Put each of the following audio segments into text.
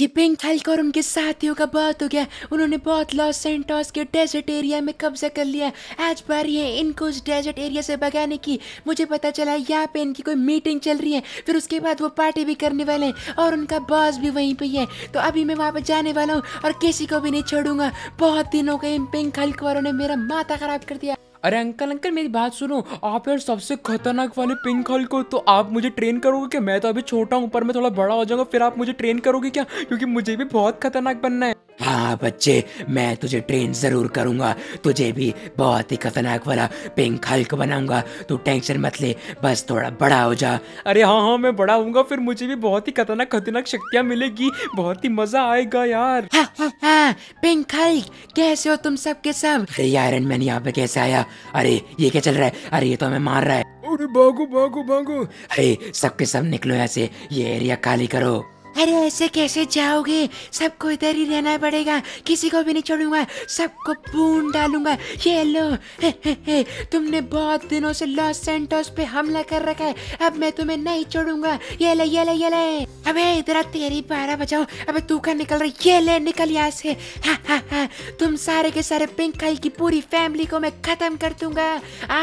ये पिंक थैल्क और उनके साथियों का बहुत हो गया उन्होंने बहुत लॉस सेंटोस के डेजर्ट एरिया में कब्जा कर लिया आज बारी है इनको उस डेजर्ट एरिया से भगाने की मुझे पता चला यहाँ पे इनकी कोई मीटिंग चल रही है फिर उसके बाद वो पार्टी भी करने वाले हैं और उनका बॉस भी वहीं पे है तो अभी मैं वहाँ पर जाने वाला हूँ और किसी को भी नहीं छोड़ूंगा बहुत दिनों के इन पिंक हल्क ने मेरा माथा खराब कर दिया अरे अंकल अंकल मेरी बात सुनो आप यार सबसे खतरनाक वाले पिंक हल को तो आप मुझे ट्रेन करोगे क्या मैं तो अभी छोटा हूँ पर मैं थोड़ा बड़ा हो जाऊंगा फिर आप मुझे ट्रेन करोगे क्या क्योंकि मुझे भी बहुत खतरनाक बनना है हाँ बच्चे मैं तुझे ट्रेन ज़रूर करूंगा तुझे भी बहुत ही खतरनाक वाला पिंक हल्क बनाऊंगा तू टेंशन मत ले बस थोड़ा बड़ा हो जा अरे हाँ हाँ मैं बड़ा हूँ फिर मुझे भी बहुत ही खतरनाक खतरनाक शक्तियाँ मिलेगी बहुत ही मज़ा आएगा यार पिंक हाँ, हल्क हाँ, हाँ, कैसे हो तुम सबके सब अरे यार मैंने यहाँ पे कैसे आया अरे ये क्या चल रहा है अरे ये तो हमें मार रहा है अरे भागो भागो भागो अरे सबके सब निकलो ऐसे ये एरिया खाली करो अरे ऐसे कैसे जाओगे सबको इधर ही रहना पड़ेगा किसी को भी नहीं छोड़ूंगा सबको भून डालूंगा ये लो हे हे हे तुमने बहुत दिनों से लॉस सेंटोस पे हमला कर रखा है अब मैं तुम्हें नहीं छोड़ूंगा ये ले ये ले ये ले अबे इधर तेरी पारा बचाओ अबे तू कहा निकल रहा ये ले निकल यहाँ से हा हा हा तुम सारे के सारे पिंक कल की पूरी फैमिली को मैं खत्म कर दूंगा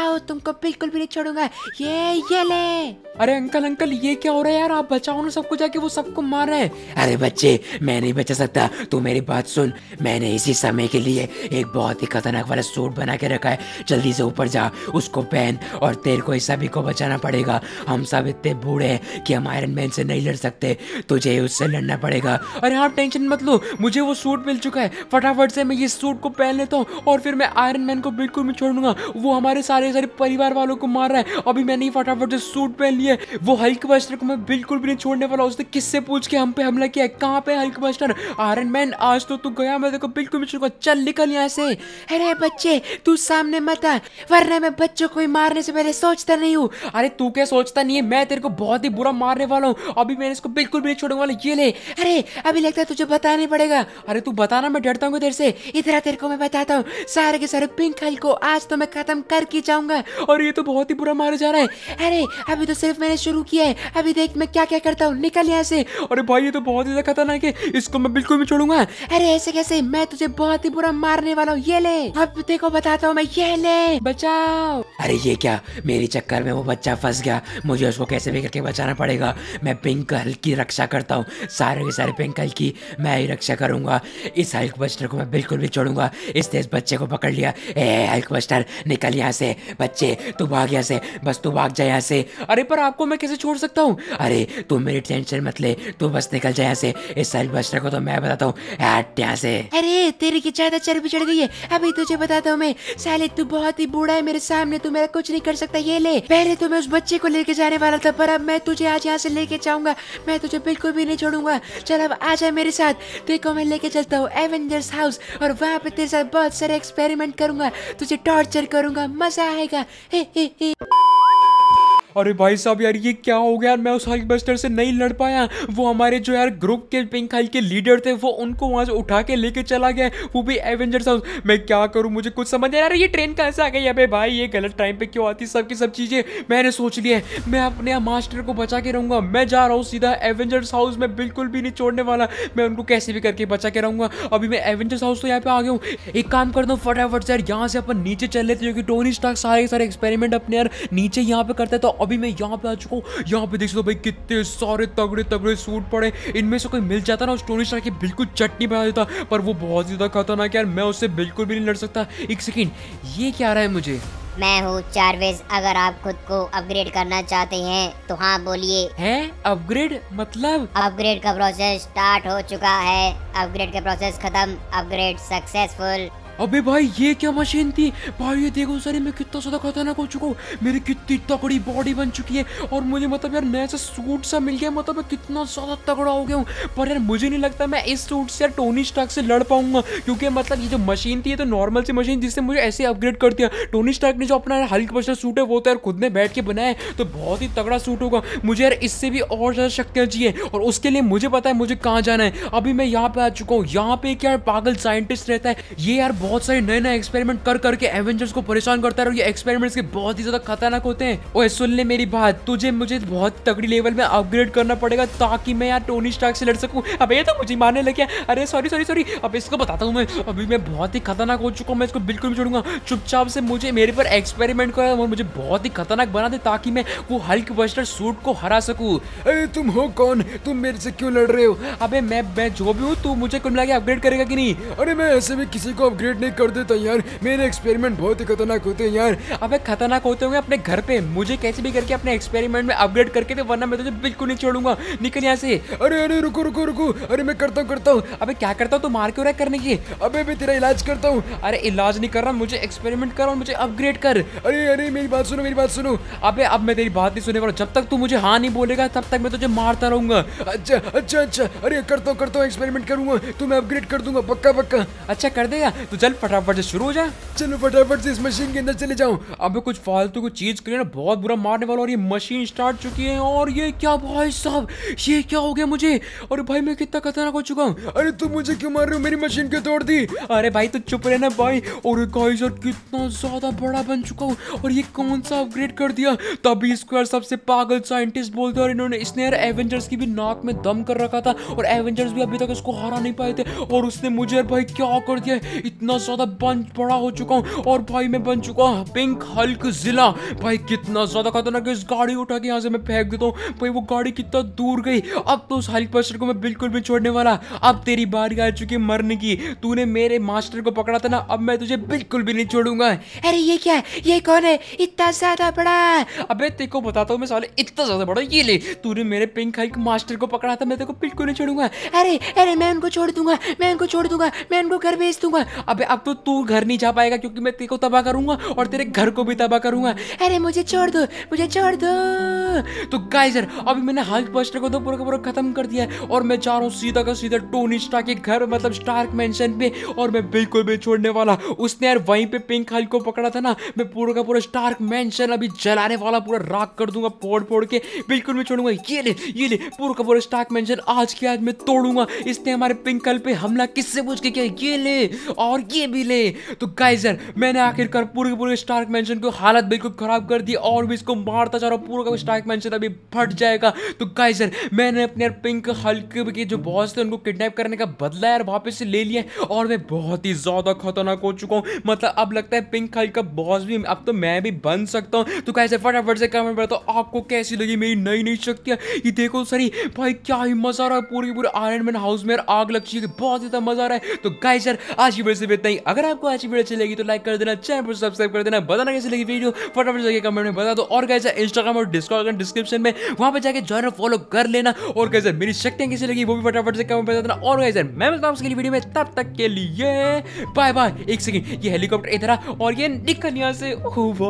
आओ तुमको बिल्कुल भी नहीं छोड़ूंगा ये ये ले अरे अंकल अंकल ये क्या हो रहा है यार आप बचाओ ना सबको जाके वो सबको मार मार रहा है अरे बच्चे मैं नहीं बचा सकता तू मेरी बात सुन मैंने इसी समय के लिए एक बहुत ही खतरनाक वाला सूट बना के रखा है जल्दी से ऊपर जा उसको पहन और तेरे को इस सभी को बचाना पड़ेगा हम सब इतने बूढ़े हैं कि हम आयरन मैन से नहीं लड़ सकते तुझे उससे लड़ना पड़ेगा अरे आप टेंशन मत लो मुझे वो सूट मिल चुका है फटाफट से मैं ये सूट को पहन लेता हूँ और फिर मैं आयरन मैन को बिल्कुल भी छोड़ दूंगा वो हमारे सारे सारे परिवार वालों को मार रहा है अभी मैंने फटाफट से सूट पहन लिया वो हल्के वस्त्र को मैं बिल्कुल भी नहीं छोड़ने वाला उसने किससे पूछ उसके हम पे हमला किया कहाँ पे हल्क मास्टर आयरन मैन आज तो तू गया मैं देखो बिल्कुल भी को चल निकल यहाँ से अरे बच्चे तू सामने मत आ वरना मैं बच्चों को मारने से पहले सोचता नहीं हूँ अरे तू क्या सोचता नहीं है मैं तेरे को बहुत ही बुरा मारने वाला हूँ अभी मैंने इसको बिल्कुल भी नहीं छोड़ने वाला ये ले अरे अभी लगता है तुझे बताना पड़ेगा अरे तू बताना मैं डरता हूँ तेरे से इधर तेरे को मैं बताता हूँ सारे के सारे पिंक हल को आज तो मैं खत्म करके जाऊंगा और ये तो बहुत ही बुरा मारा जा रहा है अरे अभी तो सिर्फ मैंने शुरू किया है अभी देख मैं क्या क्या करता हूँ निकल यहाँ से और अरे भाई ये तो बहुत ही ज्यादा खतरनाक है इसको मैं बिल्कुल भी छोड़ूंगा अरे ऐसे कैसे मैं तुझे बहुत ही बुरा मारने वाला हूँ ये ले अब देखो बताता हूँ मैं ये ले बचाओ अरे ये क्या मेरे चक्कर में वो बच्चा फंस गया मुझे उसको कैसे भी करके बचाना पड़ेगा मैं पिंक हल्क की रक्षा करता हूँ सारे के सारे पिंक हल्क की मैं ही रक्षा करूंगा इस हल्क बस्टर को मैं बिल्कुल भी छोड़ूंगा इस तेज बच्चे को पकड़ लिया ए हल्क बस्टर निकल यहाँ से बच्चे तू भाग यहाँ से बस तू भाग जाए यहाँ से अरे पर आपको मैं कैसे छोड़ सकता हूँ अरे तुम मेरी टेंशन मत ले तुम बस निकल जाए यहाँ से इस साइल बस को तो मैं बताता हूँ से अरे तेरी की ज्यादा चर्बी चढ़ गई है अभी तुझे बताता हूँ मैं साले तू बहुत ही बूढ़ा है मेरे सामने तू मेरा कुछ नहीं कर सकता ये ले पहले तो मैं उस बच्चे को लेके जाने वाला था पर अब मैं तुझे आज यहाँ से लेके जाऊंगा मैं तुझे बिल्कुल भी नहीं छोड़ूंगा चल अब आ जाए मेरे साथ देखो मैं लेके चलता हूँ एवेंजर्स हाउस और वहाँ पे तेरे साथ बहुत सारे एक्सपेरिमेंट करूंगा तुझे टॉर्चर करूंगा मजा आएगा हे हे हे अरे भाई साहब यार ये क्या हो गया यार मैं उस हल्क बस्टर से नहीं लड़ पाया वो हमारे जो यार ग्रुप के पिंक हल्क के लीडर थे वो उनको वहाँ से उठा के लेके चला गया वो भी एवेंजर्स हाउस मैं क्या करूँ मुझे कुछ समझ नहीं आ रहा ये ट्रेन कहाँ से आ गई अभी भाई ये गलत टाइम पर क्यों आती सब की सब चीज़ें मैंने सोच लिया है मैं अपने मास्टर को बचा के रहूँगा मैं जा रहा हूँ सीधा एवेंजर्स हाउस में बिल्कुल भी नहीं छोड़ने वाला मैं उनको कैसे भी करके बचा के रहूँगा अभी मैं एवेंजर्स हाउस तो यहाँ पे आ गया हूँ एक काम करता हूँ फटाफट से यार यहाँ से अपन नीचे चल लेते हैं क्योंकि टोनी स्टार्क सारे सारे एक्सपेरिमेंट अपने यार नीचे यहाँ पे करते तो अभी मैं यहाँ पे आ चुका हूँ यहाँ पे देख सकते हो भाई कितने सारे तगड़े तगड़े सूट पड़े इनमें से कोई मिल जाता ना उस स्टार की बिल्कुल चटनी बना देता पर वो बहुत ज़्यादा खतरनाक यार मैं उससे बिल्कुल भी नहीं लड़ सकता एक सेकेंड ये क्या रहा है मुझे मैं हूँ चारवेज अगर आप खुद को अपग्रेड करना चाहते हैं तो हाँ बोलिए है अपग्रेड मतलब अपग्रेड का प्रोसेस स्टार्ट हो चुका है अपग्रेड का प्रोसेस खत्म अपग्रेड सक्सेसफुल अबे भाई ये क्या मशीन थी भाई ये देखो सर मैं कितना ज़्यादा खतरनाक हो चुका हूँ मेरी कितनी तगड़ी बॉडी बन चुकी है और मुझे मतलब यार नया सा सूट सा मिल गया मतलब मैं कितना ज़्यादा तगड़ा हो गया हूँ पर यार मुझे नहीं लगता मैं इस सूट से टोनी स्टार्क से लड़ पाऊंगा क्योंकि मतलब ये जो मशीन थी ये तो नॉर्मल सी मशीन जिससे मुझे ऐसे अपग्रेड करती है टोनी स्टार्क ने जो अपना हल्क बचा सूट है वो तो यार खुद ने बैठ के बनाया तो बहुत ही तगड़ा सूट होगा मुझे यार इससे भी और ज़्यादा शक्तियाँ चाहिए और उसके लिए मुझे पता है मुझे कहाँ जाना है अभी मैं यहाँ पे आ चुका हूँ यहाँ पे क्या पागल साइंटिस्ट रहता है ये यार बहुत सारे नए नए एक्सपेरिमेंट कर करके एवेंजर्स को परेशान करता है और ये एक्सपेरिमेंट्स के बहुत ही ज्यादा खतरनाक होते हैं ओए सुन ले मेरी बात तुझे मुझे बहुत तगड़ी लेवल में अपग्रेड करना पड़ेगा ताकि मैं यार टोनी स्टार्क से लड़ सकूं अब ये तो मुझे मारने लग गया अरे सॉरी सॉरी सॉरी अब इसको बताता हूँ मैं अभी मैं बहुत ही खतरनाक हो चुका हूँ मैं इसको बिल्कुल भी छोड़ूंगा चुपचाप से मुझे मेरे पर एक्सपेरिमेंट कर और मुझे बहुत ही खतरनाक बना दे ताकि मैं वो हल्क बस्टर सूट को हरा सकूँ अरे तुम हो कौन तुम मेरे से क्यों लड़ रहे हो अबे मैं मैं जो भी हूँ तू मुझे कुल मिला के अपग्रेड करेगा कि नहीं अरे मैं ऐसे भी किसी को अपग्रेड क्रिएट नहीं कर देता तो यार मेरे एक्सपेरिमेंट बहुत ही खतरनाक होते हैं यार अब खतरनाक होते होंगे अपने घर पे मुझे कैसे भी करके अपने एक्सपेरिमेंट में अपग्रेड करके दे वरना मैं तुझे बिल्कुल नहीं छोड़ूंगा निकल यहाँ से अरे अरे रुको रुको रुको अरे मैं करता हूँ करता हूँ अभी क्या करता हूँ तू मार क्यों रहा करने की अबे मैं तेरा इलाज करता हूँ अरे इलाज नहीं कर रहा मुझे एक्सपेरिमेंट कर और मुझे अपग्रेड कर अरे अरे मेरी बात सुनो मेरी बात सुनो अबे अब मैं तेरी बात नहीं सुने वाला जब तक तू मुझे हाँ नहीं बोलेगा तब तक मैं तुझे मारता रहूंगा अच्छा अच्छा अच्छा अरे करता हूँ करता हूँ एक्सपेरिमेंट करूंगा तुम्हें अपग्रेड कर दूंगा पक्का पक्का अच्छा कर देगा तो चल फटाफट से शुरू हो जाए चलो फटाफट से इस मशीन के अंदर चले जाऊं अब कुछ फालतू कुछ चीज करिए ना बहुत बुरा मारने वाला और ये मशीन स्टार्ट चुकी है और ये क्या भाई साहब ये क्या हो गया मुझे और भाई मैं कितना खतरनाक हो चुका हूँ अरे तुम मुझे क्यों मार रहे हो मेरी मशीन क्यों तोड़ दी अरे भाई तू चुप रहना भाई और कितना ज्यादा बड़ा बन चुका हूँ और ये कौन सा अपग्रेड कर दिया तभी इसको यार सबसे पागल साइंटिस्ट बोलते और इन्होंने इसने यार एवेंजर्स की भी नाक में दम कर रखा था और एवेंजर्स भी अभी तक इसको हरा नहीं पाए थे और उसने मुझे यार भाई क्या कर दिया इतना कितना ज्यादा बन बड़ा हो चुका हूँ और भाई मैं बन चुका हूँ पिंक हल्क जिला भाई कितना ज्यादा खतरनाक इस गाड़ी उठा के यहाँ से मैं फेंक देता हूँ भाई वो गाड़ी कितना दूर गई अब तो उस हल्क मास्टर को मैं बिल्कुल भी छोड़ने वाला अब तेरी बारी आ चुकी मरने की तूने मेरे मास्टर को पकड़ा था ना अब मैं तुझे बिल्कुल भी नहीं छोड़ूंगा अरे ये क्या है ये कौन है इतना ज्यादा बड़ा अबे तेको बताता हूँ मैं साले इतना ज्यादा बड़ा ये ले तूने मेरे पिंक हल्क मास्टर को पकड़ा था मैं तेको बिल्कुल नहीं छोड़ूंगा अरे अरे मैं उनको छोड़ दूंगा मैं उनको छोड़ दूंगा मैं उनको घर भेज दूंगा अब अबे अब तो तू घर नहीं जा पाएगा क्योंकि मैं तेरे को तबाह करूंगा और तेरे घर को भी तबाह करूंगा अरे मुझे छोड़ दो मुझे छोड़ दो तो गाइजर अभी मैंने हल्क बस्टर को तो पूरा का पूरा खत्म कर दिया है और मैं जा रहा हूँ सीधा का सीधा टोनी स्टार के घर मतलब स्टार्क मेंशन पे और मैं बिल्कुल भी छोड़ने वाला उसने यार वहीं पे पिंक हल्क को पकड़ा था ना मैं पूरा का पूरा स्टार्क मेंशन अभी जलाने वाला पूरा राख कर दूंगा फोड़ फोड़ के बिल्कुल भी छोड़ूंगा ये ले ये ले पूरा का पूरा स्टार्क मेंशन आज के आज मैं तोड़ूंगा इसने हमारे पिंक हल्क पे हमला किससे पूछ के किया ये ले और ये भी ले तो गाइजर मैंने आखिरकार पूरे पूरे स्टार्क मैंशन को हालत बिल्कुल ख़राब कर दी और भी इसको मारता जा रहा पूरा का स्टार्क मैंशन अभी फट जाएगा तो गाइजर मैंने अपने यार पिंक हल्क के जो बॉस थे उनको किडनैप करने का बदला यार वापस से ले लिया और मैं बहुत ही ज़्यादा खतरनाक हो चुका हूँ मतलब अब लगता है पिंक हल्क का बॉस भी अब तो मैं भी बन सकता हूँ तो कैसे फटाफट से कमेंट बताओ आपको कैसी लगी मेरी नई नई शक्तियाँ ये देखो सरी भाई क्या ही मज़ा आ रहा है पूरी पूरे आयरन मैन हाउस में आग लग चुकी है बहुत ज़्यादा मज़ा आ रहा है तो गाइजर आज की वजह से इतना ही अगर आपको आज की वीडियो चलेगी तो लाइक कर देना चैनल पर सब्सक्राइब कर देना बताना कैसे लगी वीडियो फटाफट जाके कमेंट में बता दो और कैसे इंस्टाग्राम और डिस्कॉर्ड डिस्क्रिप्शन में वहां पर जाकर ज्वाइन और फॉलो कर लेना और कैसे मेरी शक्तियाँ कैसे लगी वो भी फटाफट से कमेंट बता देना और कैसे मैं बताऊँ उसके लिए वीडियो में तब तक के लिए बाय बाय एक सेकेंड ये हेलीकॉप्टर इधर और ये निकल यहाँ से